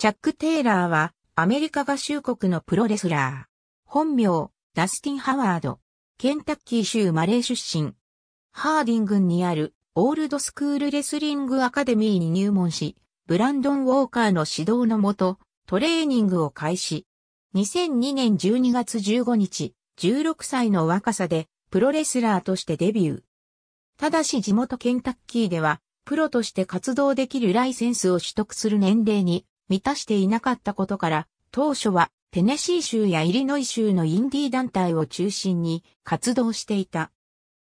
チャック・テイラーは、アメリカ合衆国のプロレスラー。本名、ダスティン・ハワード。ケンタッキー州マレー出身。ハーディングンにある、オールドスクールレスリングアカデミーに入門し、ブランドン・ウォーカーの指導のもと、トレーニングを開始。2002年12月15日、16歳の若さで、プロレスラーとしてデビュー。ただし地元ケンタッキーでは、プロとして活動できるライセンスを取得する年齢に満たしていなかったことから、当初はテネシー州やイリノイ州のインディー団体を中心に活動していた。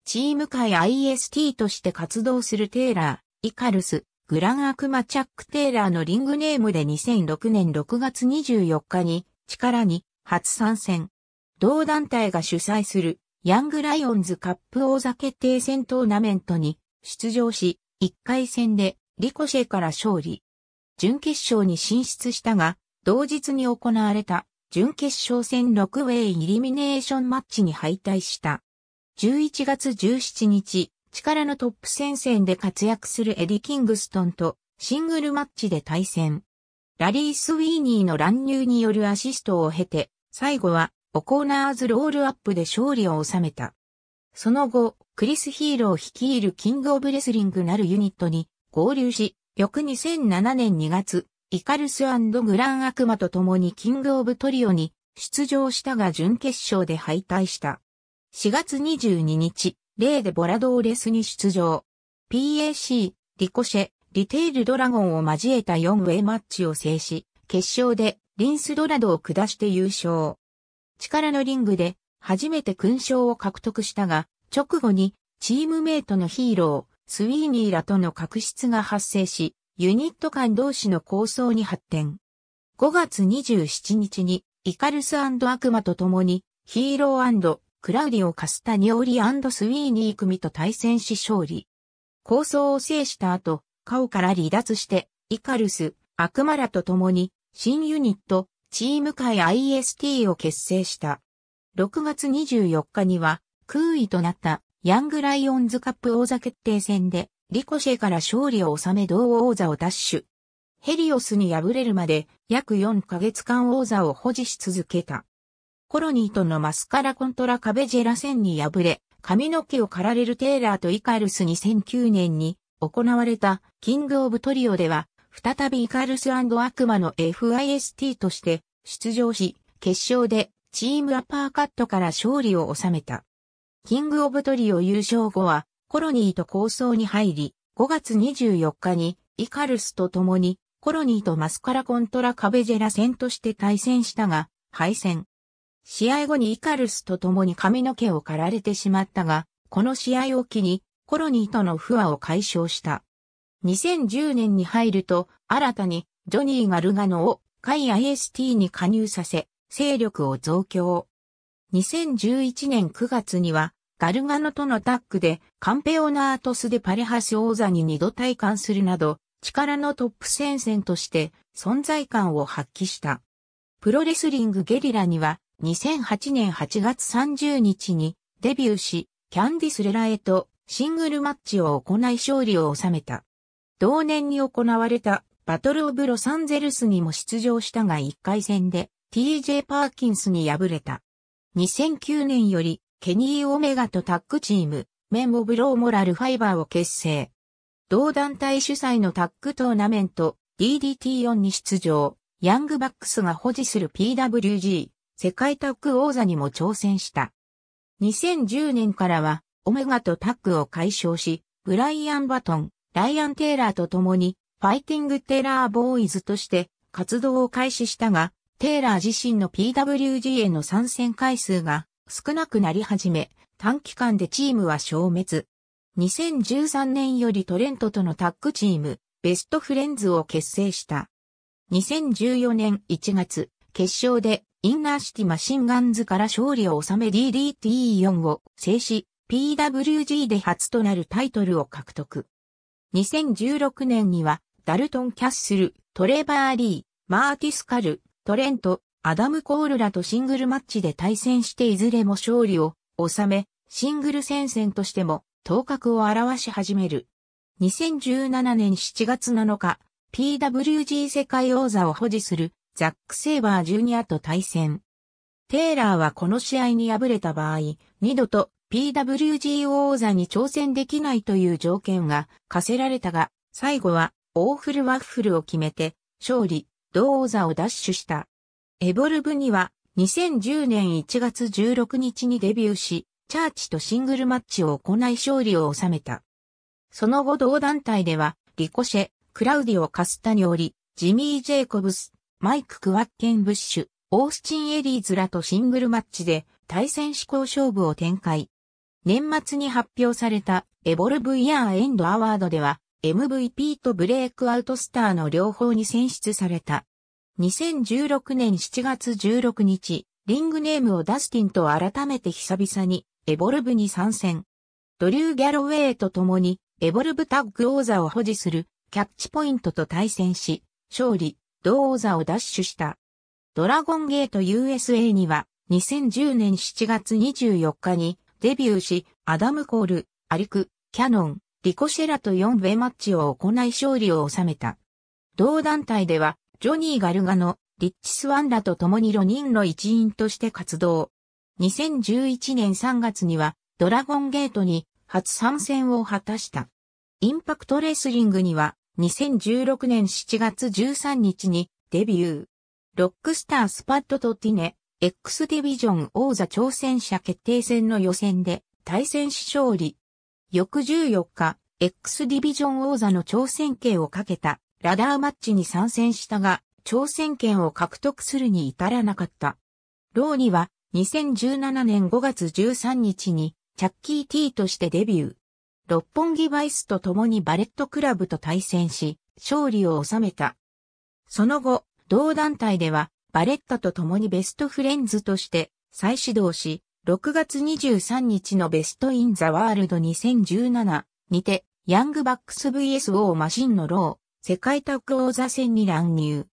チーム会 IST として活動するテイラー、イカルス、グランアクマチャック・テイラーのリングネームで2006年6月24日に力に初参戦。同団体が主催するヤングライオンズカップ王座決定戦トーナメントに出場し、1回戦でリコシェから勝利。準決勝に進出したが、同日に行われた準決勝戦6ウェイイリミネーションマッチに敗退した。11月17日、力のトップ戦線で活躍するエディ・キングストンとシングルマッチで対戦。ラリー・スウィーニーの乱入によるアシストを経て、最後はオコーナーズロールアップで勝利を収めた。その後、クリス・ヒーロー率いるキング・オブ・レスリングなるユニットに合流し、翌2007年2月、イカルスグラン悪魔と共にキングオブトリオに出場したが準決勝で敗退した。4月22日、レーデボラドーレスに出場。PAC、リコシェ、リテールドラゴンを交えた4ウェイマッチを制し、決勝でリンスドラドを下して優勝。力のリングで初めて勲章を獲得したが、直後にチームメイトのヒーロー、スウィーニーらとの確執が発生し、ユニット間同士の抗争に発展。5月27日に、イカルス悪魔と共に、ヒーロークラウディオ・カスタニオリスウィーニー組と対戦し勝利。抗争を制した後、カオから離脱して、イカルス、悪魔らと共に、新ユニット、チーム会 IST を結成した。6月24日には、空位となったヤングライオンズカップ王座決定戦で、リコシェから勝利を収め同王座を奪取。ヘリオスに敗れるまで約4ヶ月間王座を保持し続けた。コロニーとのマスカラコントラカベジェラ戦に敗れ、髪の毛を刈られるテイラーとイカルス2009年に行われたキングオブトリオでは、再びイカルス悪魔の FIST として出場し、決勝でチームアパーカットから勝利を収めた。キングオブトリオ優勝後は、コロニーと構想に入り、5月24日に、イカルスと共に、コロニーとマスカラコントラカベジェラ戦として対戦したが、敗戦。試合後にイカルスと共に髪の毛を刈られてしまったが、この試合を機に、コロニーとの不和を解消した。2010年に入ると、新たに、ジョニーがルガノを、海 IST に加入させ、勢力を増強。2011年9月には、ガルガノとのタッグでカンペオナートスでパレハス王座に二度体感するなど、力のトップ戦線として存在感を発揮した。プロレスリングゲリラには2008年8月30日にデビューし、キャンディス・レラエとシングルマッチを行い勝利を収めた。同年に行われたバトルオブロサンゼルスにも出場したが1回戦で TJ パーキンスに敗れた。2009年よりケニー・オメガとタッグチーム、メン・オブ・ロー・モラル・ファイバーを結成。同団体主催のタッグトーナメント、DDT4 に出場、ヤングバックスが保持する PWG、世界タッグ王座にも挑戦した。2010年からは、オメガとタッグを解消し、ブライアン・バトン、ライアン・テイラーと共に、ファイティング・テラー・ボーイズとして活動を開始したが、テイラー自身の PWG への参戦回数が少なくなり始め、短期間でチームは消滅。2013年よりトレントとのタッグチーム、ベストフレンズを結成した。2014年1月、決勝でインナーシティマシンガンズから勝利を収め DDT4 を制し、PWG で初となるタイトルを獲得。2016年には、ダルトン・キャッスル、トレバー・リー、マーティス・カル、トレント、アダム・コールらとシングルマッチで対戦していずれも勝利を収め、シングル戦線としても頭角を表し始める。2017年7月7日、PWG 世界王座を保持するザック・セイバー・ジュニアと対戦。テイラーはこの試合に敗れた場合、二度と PWG 王座に挑戦できないという条件が課せられたが、最後はオーフルワッフルを決めて勝利、同王座を奪取した。エボルブには2010年1月16日にデビューし、チャーチとシングルマッチを行い勝利を収めた。その後同団体では、リコシェ、クラウディオ・カスタニオリ、ジミー・ジェイコブス、マイク・クワッケン・ブッシュ、オースチン・エリーズらとシングルマッチで対戦試行勝負を展開。年末に発表されたエボルブ・イヤー・エンド・アワードでは、MVP とブレイクアウトスターの両方に選出された。2016年7月16日、リングネームをダスティンと改めて久々に、エボルブに参戦。ドリュー・ギャロウェイと共に、エボルブタッグ王座を保持する、キャッチポイントと対戦し、勝利、同王座を奪取した。ドラゴンゲート USA には、2010年7月24日に、デビューし、アダム・コール、アリク、キャノン、リコシェラと4部マッチを行い勝利を収めた。同団体では、ジョニー・ガルガノ、リッチ・スワンらと共に4人の一員として活動。2011年3月にはドラゴンゲートに初参戦を果たした。インパクトレスリングには2016年7月13日にデビュー。ロックスタースパッドとティネ、X ディビジョン王座挑戦者決定戦の予選で対戦し勝利。翌14日、X ディビジョン王座の挑戦権をかけたラダーマッチに参戦したが、挑戦権を獲得するに至らなかった。ローには2017年5月13日にチャッキーティーとしてデビュー。六本木バイスと共にバレットクラブと対戦し、勝利を収めた。その後、同団体では、バレッタと共にベストフレンズとして再始動し、6月23日のベストインザワールド2017にて、ヤングバックス VSO マシンのロー。世界タッグ王座戦に乱入。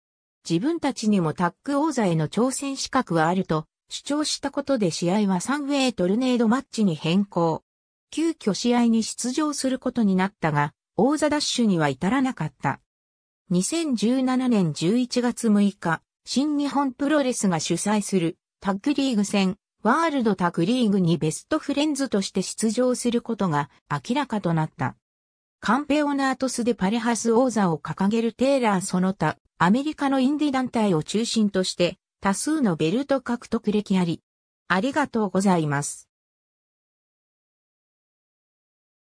自分たちにもタッグ王座への挑戦資格はあると主張したことで試合は3ウェイトルネードマッチに変更。急遽試合に出場することになったが、王座ダッシュには至らなかった。2017年11月6日、新日本プロレスが主催するタッグリーグ戦、ワールドタッグリーグにベストフレンズとして出場することが明らかとなった。カンペオナートスでパレハス王座を掲げるテーラーその他、アメリカのインディ団体を中心として、多数のベルト獲得歴あり。ありがとうございます。